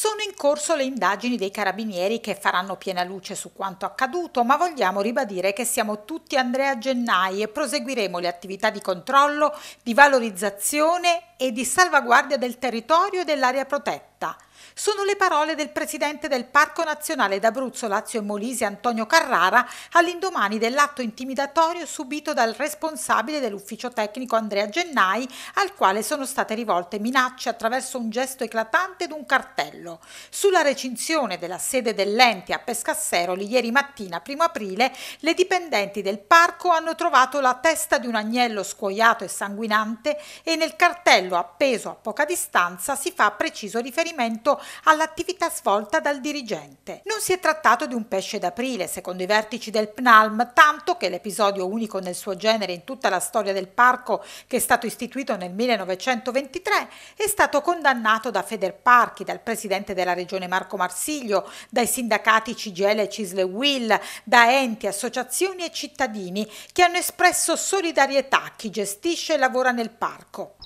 Sono in corso le indagini dei carabinieri che faranno piena luce su quanto accaduto, ma vogliamo ribadire che siamo tutti Andrea Gennai e proseguiremo le attività di controllo, di valorizzazione e di salvaguardia del territorio e dell'area protetta. Sono le parole del presidente del Parco Nazionale d'Abruzzo, Lazio e Molise, Antonio Carrara, all'indomani dell'atto intimidatorio subito dal responsabile dell'ufficio tecnico Andrea Gennai, al quale sono state rivolte minacce attraverso un gesto eclatante ed un cartello. Sulla recinzione della sede dell'ente a Pescasseroli ieri mattina, 1 aprile, le dipendenti del parco hanno trovato la testa di un agnello scuoiato e sanguinante e nel cartello cartello appeso a poca distanza si fa preciso riferimento all'attività svolta dal dirigente. Non si è trattato di un pesce d'aprile, secondo i vertici del PNALM, tanto che l'episodio unico nel suo genere in tutta la storia del parco, che è stato istituito nel 1923, è stato condannato da Federparchi, dal presidente della regione Marco Marsiglio, dai sindacati CGL e Cisle Will, da enti, associazioni e cittadini che hanno espresso solidarietà a chi gestisce e lavora nel parco.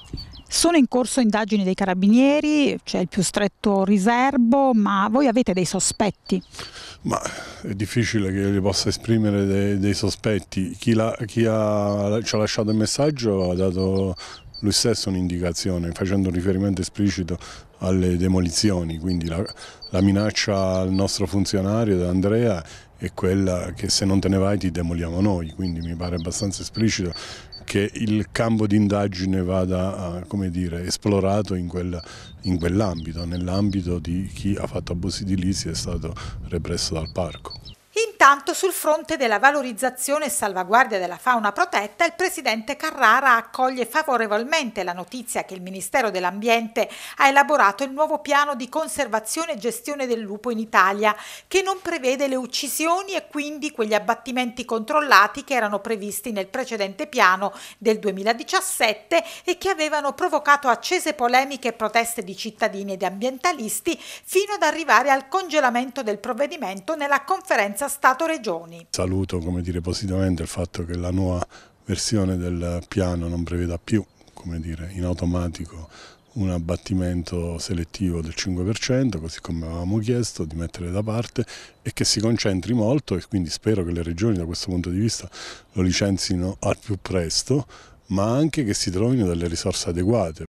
Sono in corso indagini dei carabinieri, c'è il più stretto riservo, ma voi avete dei sospetti? Ma è difficile che io li possa esprimere dei, dei sospetti. Chi, la, chi ha, ci ha lasciato il messaggio ha dato lui stesso un'indicazione facendo un riferimento esplicito alle demolizioni, quindi la, la minaccia al nostro funzionario, ad Andrea, è quella che se non te ne vai ti demoliamo noi, quindi mi pare abbastanza esplicito che il campo di indagine vada dire, esplorato in, quella, in quell'ambito, nell'ambito di chi ha fatto abusi di lì e è stato represso dal parco. Intanto sul fronte della valorizzazione e salvaguardia della fauna protetta, il presidente Carrara accoglie favorevolmente la notizia che il Ministero dell'Ambiente ha elaborato il nuovo piano di conservazione e gestione del lupo in Italia, che non prevede le uccisioni e quindi quegli abbattimenti controllati che erano previsti nel precedente piano del 2017 e che avevano provocato accese polemiche e proteste di cittadini ed ambientalisti fino ad arrivare al congelamento del provvedimento nella conferenza stampa Stato Regioni. Saluto come dire, positivamente il fatto che la nuova versione del piano non preveda più come dire, in automatico un abbattimento selettivo del 5%, così come avevamo chiesto di mettere da parte e che si concentri molto e quindi spero che le regioni da questo punto di vista lo licenzino al più presto, ma anche che si trovino delle risorse adeguate.